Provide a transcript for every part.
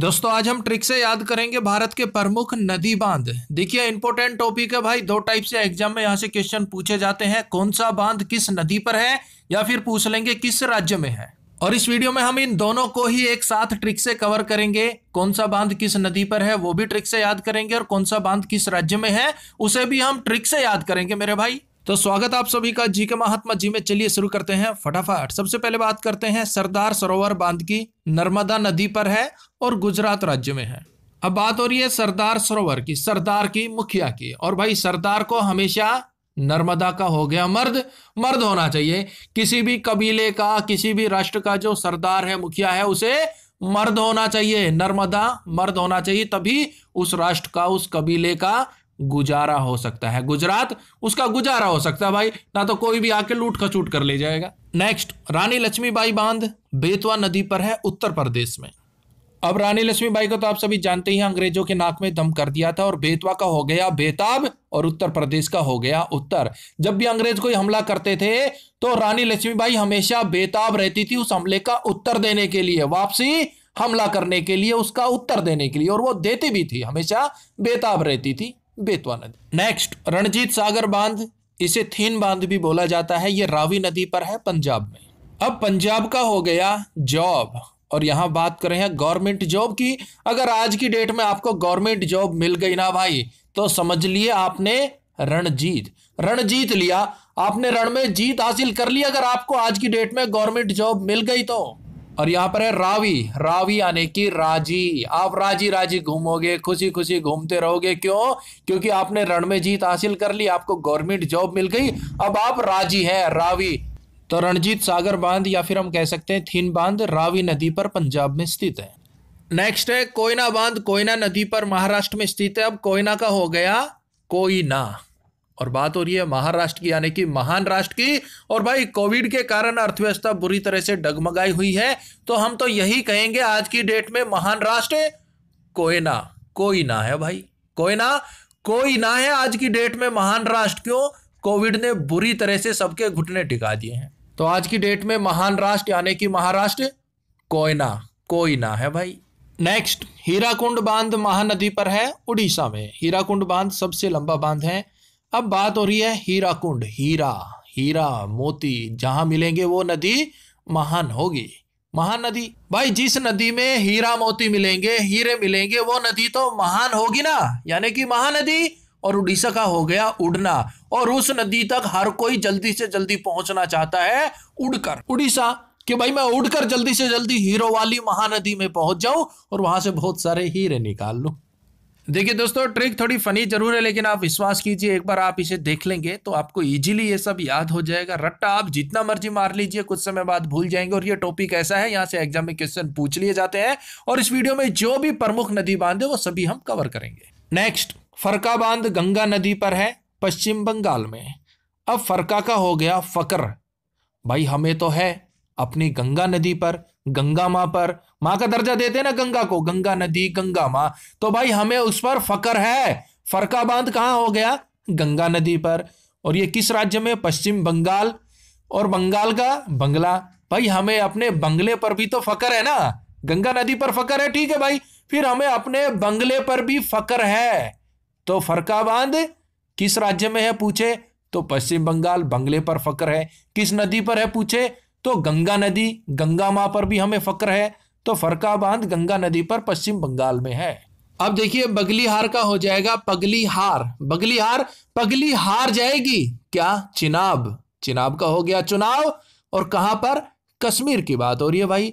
दोस्तों आज हम ट्रिक से याद करेंगे भारत के प्रमुख नदी बांध देखिए इंपोर्टेंट टॉपिक है भाई दो टाइप से एग्जाम में यहाँ से क्वेश्चन पूछे जाते हैं कौन सा बांध किस नदी पर है या फिर पूछ लेंगे किस राज्य में है और इस वीडियो में हम इन दोनों को ही एक साथ ट्रिक से कवर करेंगे कौन सा बांध किस नदी पर है वो भी ट्रिक से याद करेंगे और कौन सा बांध किस राज्य में है उसे भी हम ट्रिक से याद करेंगे मेरे भाई तो स्वागत आप सभी का जी के महात्मा जी में चलिए शुरू करते हैं फटाफट सबसे पहले बात करते हैं सरदार सरोवर बांध की नर्मदा नदी पर है और गुजरात राज्य में है अब बात हो रही है सरदार सरोवर की सरदार की मुखिया की और भाई सरदार को हमेशा नर्मदा का हो गया मर्द मर्द होना चाहिए किसी भी कबीले का किसी भी राष्ट्र का जो सरदार है मुखिया है उसे मर्द होना चाहिए नर्मदा मर्द होना चाहिए तभी उस राष्ट्र का उस कबीले का गुजारा हो सकता है गुजरात उसका गुजारा हो सकता है भाई ना तो कोई भी आके लूट खचूट कर ले जाएगा नेक्स्ट रानी लक्ष्मीबाई बांध बेतवा नदी पर है उत्तर प्रदेश में अब रानी लक्ष्मीबाई को तो आप सभी जानते ही अंग्रेजों के नाक में दम कर दिया था और बेतवा का हो गया बेताब और उत्तर प्रदेश का हो गया उत्तर जब भी अंग्रेज कोई हमला करते थे तो रानी लक्ष्मीबाई हमेशा बेताब रहती थी उस हमले का उत्तर देने के लिए वापसी हमला करने के लिए उसका उत्तर देने के लिए और वो देती भी थी हमेशा बेताब रहती थी बेतवा नदी नेक्स्ट रणजीत सागर बांध इसे थीन बांध भी बोला जाता है ये रावी नदी पर है पंजाब में अब पंजाब का हो गया जॉब और यहां बात कर रहे हैं गवर्नमेंट जॉब की अगर आज की डेट में आपको गवर्नमेंट जॉब मिल गई ना भाई तो समझ लिए आपने रणजीत रणजीत लिया आपने रण में जीत हासिल कर ली अगर आपको आज की डेट में गवर्नमेंट जॉब मिल गई तो और यहाँ पर है रावी रावी यानी कि राजी आप राजी राजी घूमोगे खुशी खुशी घूमते रहोगे क्यों क्योंकि आपने रण में जीत हासिल कर ली आपको गवर्नमेंट जॉब मिल गई अब आप राजी हैं रावी तो रणजीत सागर बांध या फिर हम कह सकते हैं थीन बांध रावी नदी पर पंजाब में स्थित है नेक्स्ट है कोयना बांध कोयना नदी पर महाराष्ट्र में स्थित है अब कोयना का हो गया कोयना और बात हो रही है महाराष्ट्र की यानी कि महान राष्ट्र की और भाई कोविड के कारण अर्थव्यवस्था बुरी तरह से डगमगाई हुई है तो हम तो यही कहेंगे आज की डेट में महान राष्ट्र कोई ना कोई ना है भाई कोई ना कोई ना है आज की डेट में महान राष्ट्र क्यों कोविड ने बुरी तरह से सबके घुटने टिका दिए हैं तो आज की डेट में महान राष्ट्र यानी कि महाराष्ट्र कोई ना कोई ना है भाई नेक्स्ट हीराकुंड बांध महानदी पर है उड़ीसा में हीराकुंड बांध सबसे लंबा बांध है अब बात हो रही है हीरा कुंड हीरा हीरा मोती जहां मिलेंगे वो नदी महान होगी महानदी भाई जिस नदी में हीरा मोती मिलेंगे हीरे मिलेंगे वो नदी तो महान होगी ना यानी कि महानदी और उड़ीसा का हो गया उड़ना और उस नदी तक हर कोई जल्दी से जल्दी पहुंचना चाहता है उड़कर उड़ीसा कि भाई मैं उड़कर जल्दी से जल्दी हीरो वाली महानदी में पहुंच जाऊं और वहां से बहुत सारे हीरे निकाल लूं देखिए दोस्तों ट्रिक थोड़ी फनी जरूर है लेकिन आप विश्वास कीजिए एक बार आप इसे देख लेंगे तो आपको इजीली ये सब याद हो जाएगा रट्टा आप जितना मर्जी मार लीजिए कुछ समय बाद भूल जाएंगे और ये टॉपिक ऐसा है यहाँ से एग्जाम में क्वेश्चन पूछ लिए जाते हैं और इस वीडियो में जो भी प्रमुख नदी बांध है वो सभी हम कवर करेंगे नेक्स्ट फरका बांध गंगा नदी पर है पश्चिम बंगाल में अब फरका का हो गया फकर भाई हमें तो है अपनी गंगा नदी पर गंगा माँ पर माँ का दर्जा देते ना गंगा को गंगा नदी गंगा माँ तो भाई हमें उस पर फकर है फरका बांध कहाँ हो गया गंगा नदी पर और ये किस राज्य में पश्चिम बंगाल और बंगाल का बंगला भाई हमें अपने बंगले पर भी तो फकर है ना गंगा नदी पर फकर है ठीक है भाई फिर हमें अपने बंगले पर भी फकर है तो फरका बांध किस राज्य में है पूछे तो पश्चिम बंगाल बंगले पर फकर है किस नदी पर है पूछे तो गंगा नदी गंगा माँ पर भी हमें फक्र है तो फरका बांध गंगा नदी पर पश्चिम बंगाल में है अब देखिए बगलीहार का हो जाएगा पगलीहार बगलीहार हार जाएगी क्या चिनाब चिनाब का हो गया चुनाव और कहां पर कश्मीर की बात हो रही है भाई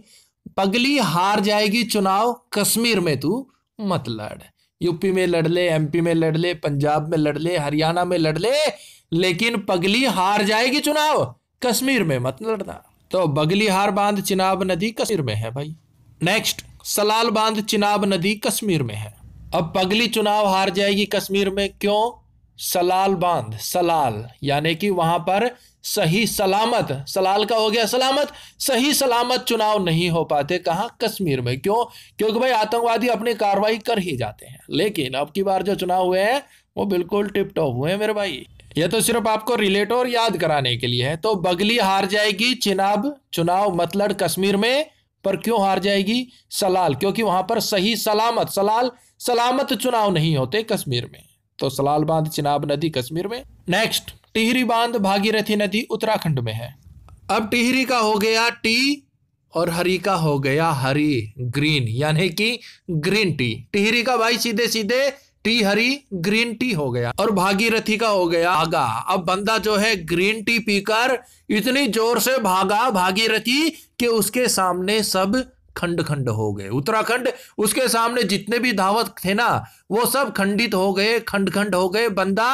पगली हार जाएगी चुनाव कश्मीर में तू मत मतलब लड़ यूपी में लड़ ले एमपी में लड़ ले पंजाब में लड़ ले हरियाणा में लड़ ले लेकिन पगली हार जाएगी चुनाव कश्मीर में मत लड़ना तो बगलीहार बांध चिनाब नदी कश्मीर में है भाई नेक्स्ट सलाल बांध चिनाब नदी कश्मीर में है अब पगली चुनाव हार जाएगी कश्मीर में क्यों सलाल बांध सलाल यानी कि वहां पर सही सलामत सलाल का हो गया सलामत सही सलामत चुनाव नहीं हो पाते कहा कश्मीर में क्यों क्योंकि भाई आतंकवादी अपनी कार्रवाई कर ही जाते हैं लेकिन अब की बार जो चुनाव हुए हैं वो बिल्कुल टिप टॉप हुए हैं मेरे भाई यह तो सिर्फ आपको रिलेट और याद कराने के लिए है तो बगली हार जाएगी चिनाब चुनाव मतलब कश्मीर में पर क्यों हार जाएगी सलाल क्योंकि वहां पर सही सलामत सलाल सलामत चुनाव नहीं होते कश्मीर में तो सलाल बांध चिनाब नदी कश्मीर में नेक्स्ट टिहरी बांध भागीरथी नदी उत्तराखंड में है अब टिहरी का हो गया टी और हरी का हो गया हरी ग्रीन यानी कि ग्रीन टी टिहरी का भाई सीधे सीधे टी हरी ग्रीन टी हो गया और भागीरथी का हो गया भागा अब बंदा जो है ग्रीन टी पीकर इतनी जोर से भागा भागीरथी कि उसके सामने सब खंड खंड हो गए उत्तराखंड उसके सामने जितने भी धावत थे ना वो सब खंडित हो गए खंड खंड हो गए बंदा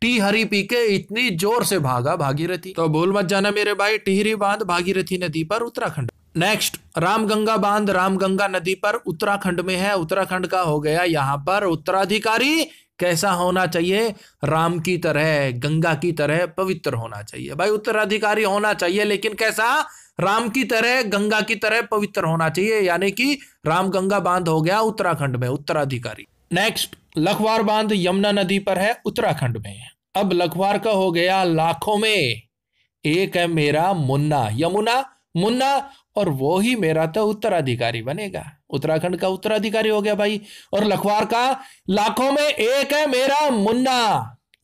टी हरी पी के इतनी जोर से भागा भागीरथी तो भूल मत जाना मेरे भाई टिहरी बांध भागीरथी नदी पर उत्तराखंड नेक्स्ट रामगंगा बांध रामगंगा नदी पर उत्तराखंड में है उत्तराखंड का हो गया यहां पर उत्तराधिकारी कैसा होना चाहिए राम की तरह गंगा की तरह पवित्र होना चाहिए भाई उत्तराधिकारी होना चाहिए लेकिन कैसा राम की तरह गंगा की तरह पवित्र होना चाहिए यानी कि राम गंगा बांध हो गया उत्तराखंड में उत्तराधिकारी नेक्स्ट लखवार बांध यमुना नदी पर है उत्तराखंड में अब लखवार का हो गया लाखों में एक है मेरा मुन्ना यमुना मुन्ना और वो ही मेरा तो उत्तराधिकारी बनेगा उत्तराखंड का उत्तराधिकारी हो गया भाई और लखवार का लाखों में एक है मेरा मुन्ना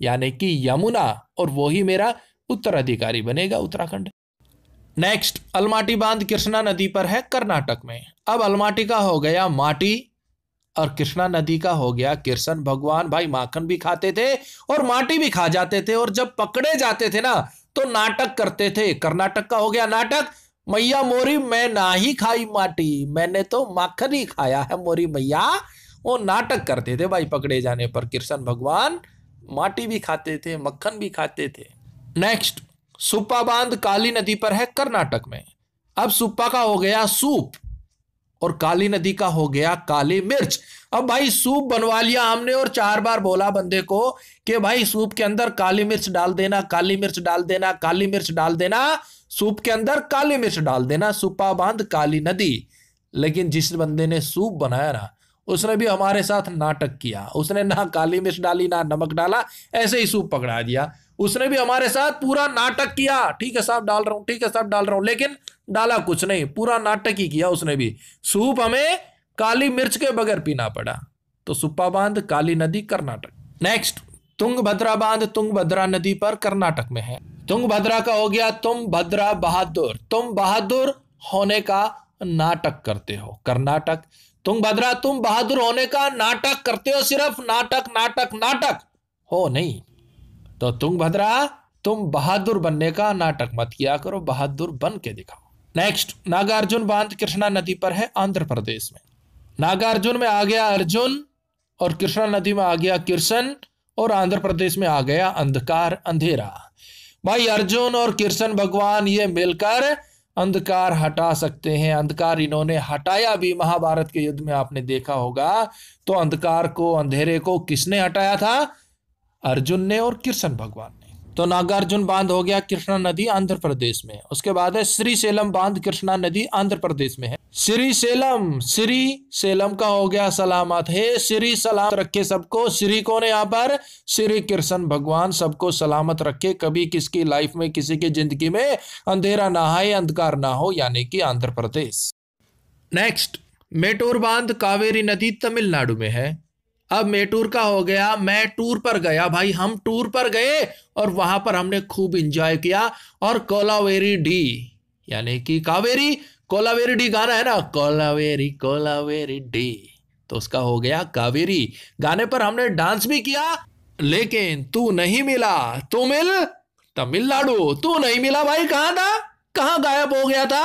यानी कि यमुना और वो ही मेरा उत्तराधिकारी बनेगा उत्तराखंड नेक्स्ट अलमाटी बांध कृष्णा नदी पर है कर्नाटक में अब अलमाटी का हो गया माटी और कृष्णा नदी का हो गया कृष्ण भगवान भाई माखन भी खाते थे और माटी भी खा जाते थे और जब पकड़े जाते थे ना तो नाटक करते थे कर्नाटक का हो गया नाटक मैया मोरी मैं ना ही खाई माटी मैंने तो माखन ही खाया है मोरी मैया वो नाटक करते थे भाई पकड़े जाने पर कृष्ण भगवान माटी भी खाते थे मक्खन भी खाते थे नेक्स्ट सुपा बांध काली नदी पर है कर्नाटक में अब सुपा का हो गया सूप और काली नदी का हो गया काली मिर्च अब भाई सूप बनवा लिया हमने और चार बार बोला बंदे को कि भाई सूप के अंदर काली मिर्च डाल देना काली मिर्च डाल देना काली मिर्च डाल देना सूप के अंदर काली मिर्च डाल देना सुपा बांध काली नदी लेकिन जिस बंदे ने सूप बनाया ना उसने भी हमारे साथ नाटक किया उसने ना काली मिर्च डाली ना नमक डाला ऐसे ही सूप पकड़ा दिया उसने भी हमारे साथ पूरा नाटक किया ठीक है साहब डाल रहा हूँ ठीक है साहब डाल रहा हूँ लेकिन डाला कुछ नहीं पूरा नाटक ही किया उसने भी सूप हमें काली मिर्च के बगैर पीना पड़ा तो सुप्पा बांध काली नदी कर्नाटक नेक्स्ट भद्रा बांध भद्रा नदी पर कर्नाटक में है तुंग भद्रा का हो गया तुम भद्रा बहादुर तुम बहादुर होने का नाटक करते हो कर्नाटक तुम भद्रा तुम बहादुर होने का नाटक करते हो सिर्फ नाटक नाटक नाटक हो नहीं तो तुम भद्रा तुम बहादुर बनने का नाटक मत किया करो बहादुर बन के दिखाओ नेक्स्ट नागार्जुन बांध कृष्णा नदी पर है आंध्र प्रदेश में नागार्जुन में आ गया अर्जुन और कृष्णा नदी में आ गया कृष्ण और आंध्र प्रदेश में आ गया अंधकार अंधेरा भाई अर्जुन और कृष्ण भगवान ये मिलकर अंधकार हटा सकते हैं अंधकार इन्होंने हटाया भी महाभारत के युद्ध में आपने देखा होगा तो अंधकार को अंधेरे को किसने हटाया था अर्जुन ने और कृष्ण भगवान तो नागार्जुन बांध हो गया कृष्णा नदी आंध्र प्रदेश में उसके बाद है श्री सेलम बांध कृष्णा नदी आंध्र प्रदेश में है श्री सेलम श्री सेलम का हो गया सलामत हे श्री सलामत रखे सबको श्री कौन है यहाँ पर श्री कृष्ण भगवान सबको सलामत रखे कभी किसकी लाइफ में किसी की जिंदगी में अंधेरा ना आए अंधकार ना हो यानी कि आंध्र प्रदेश नेक्स्ट मेटोर बांध कावेरी नदी तमिलनाडु में है अब मेटूर का हो गया मैं टूर पर गया भाई हम टूर पर गए और वहां पर हमने खूब इंजॉय किया और कोलावेरी डी यानी कि कावेरी कोलावेरी डी गाना है ना कोलावेरी कोलावेरी डी तो उसका हो गया कावेरी गाने पर हमने डांस भी किया लेकिन तू नहीं मिला तू मिल तमिलनाडु तू नहीं मिला भाई कहां था कहां गायब हो गया था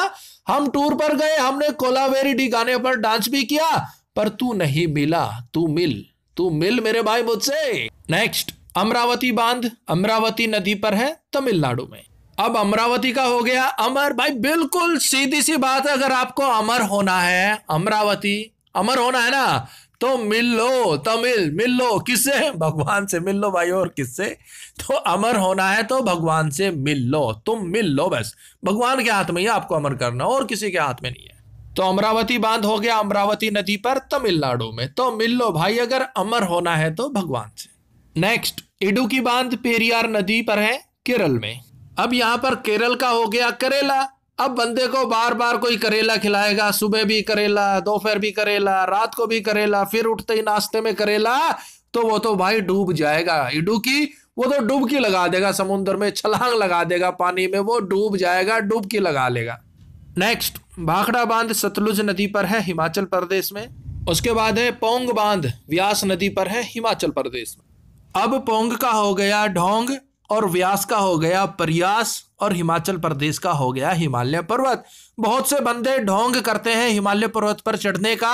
हम टूर पर गए हमने कोलावेरी डी गाने पर डांस भी किया पर तू नहीं मिला तू मिल तू मिल मेरे भाई मुझसे नेक्स्ट अमरावती बांध अमरावती नदी पर है तमिलनाडु में अब अमरावती का हो गया अमर भाई बिल्कुल सीधी सी बात है अगर आपको अमर होना है अमरावती अमर होना है ना तो मिल लो तमिल मिल लो किससे भगवान से मिल लो भाई और किससे तो अमर होना है तो भगवान से मिल लो तुम मिल लो बस भगवान के हाथ में ही आपको अमर करना और किसी के हाथ में नहीं है तो अमरावती बांध हो गया अमरावती नदी पर तमिलनाडु में तो मिल लो भाई अगर अमर होना है तो भगवान से नेक्स्ट इडुकी बांध पेरियार नदी पर है केरल में अब यहां पर केरल का हो गया करेला अब बंदे को बार बार कोई करेला खिलाएगा सुबह भी करेला दोपहर भी करेला रात को भी करेला फिर उठते ही नाश्ते में करेला तो वो तो भाई डूब जाएगा इडुकी वो तो डूबकी लगा देगा समुद्र में छलांग लगा देगा पानी में वो डूब जाएगा डूबकी लगा लेगा नेक्स्ट भाखड़ा बांध सतलुज नदी पर है हिमाचल प्रदेश में उसके बाद है पोंग बांध व्यास नदी पर है हिमाचल प्रदेश में अब पोंग का हो गया ढोंग और व्यास का हो गया प्रयास और हिमाचल प्रदेश का हो गया हिमालय पर्वत बहुत से बंदे ढोंग करते हैं हिमालय पर्वत पर चढ़ने का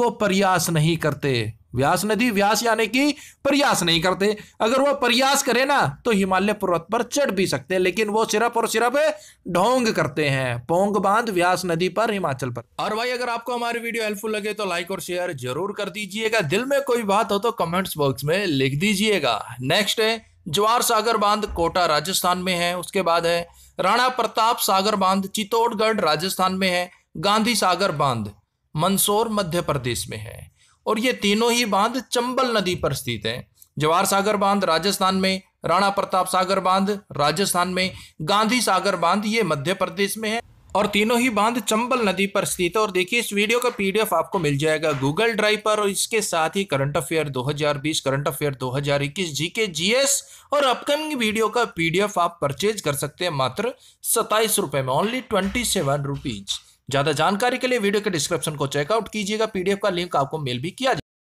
वो प्रयास नहीं करते व्यास नदी व्यास यानी कि प्रयास नहीं करते अगर वो प्रयास करे ना तो हिमालय पर्वत पर चढ़ भी सकते हैं लेकिन वो सिर्फ और सिर्फ ढोंग करते हैं पोंग बांध व्यास नदी पर हिमाचल पर और भाई अगर आपको हमारी वीडियो हेल्पफुल लगे तो लाइक और शेयर जरूर कर दीजिएगा दिल में कोई बात हो तो कमेंट्स बॉक्स में लिख दीजिएगा नेक्स्ट है ज्वार सागर बांध कोटा राजस्थान में है उसके बाद है राणा प्रताप सागर बांध चित्तौड़गढ़ राजस्थान में है गांधी सागर बांध मंदसौर मध्य प्रदेश में है और ये तीनों ही बांध चंबल नदी पर स्थित हैं जवाहर सागर बांध राजस्थान में राणा प्रताप सागर बांध राजस्थान में गांधी सागर बांध ये मध्य प्रदेश में है और तीनों ही बांध चंबल नदी पर स्थित है और देखिए इस वीडियो का पीडीएफ आपको मिल जाएगा गूगल ड्राइव पर और इसके साथ ही current affair 2020 current affair 2021 GK GS और अपकमिंग वीडियो का पीडीएफ आप परचेज कर सकते हैं मात्र सताइस रुपए में ओनली ट्वेंटी सेवन रुपीज़ ज्यादा जानकारी के लिए वीडियो के डिस्क्रिप्शन को चेकआउट कीजिएगा पीडीएफ का लिंक आपको मेल भी किया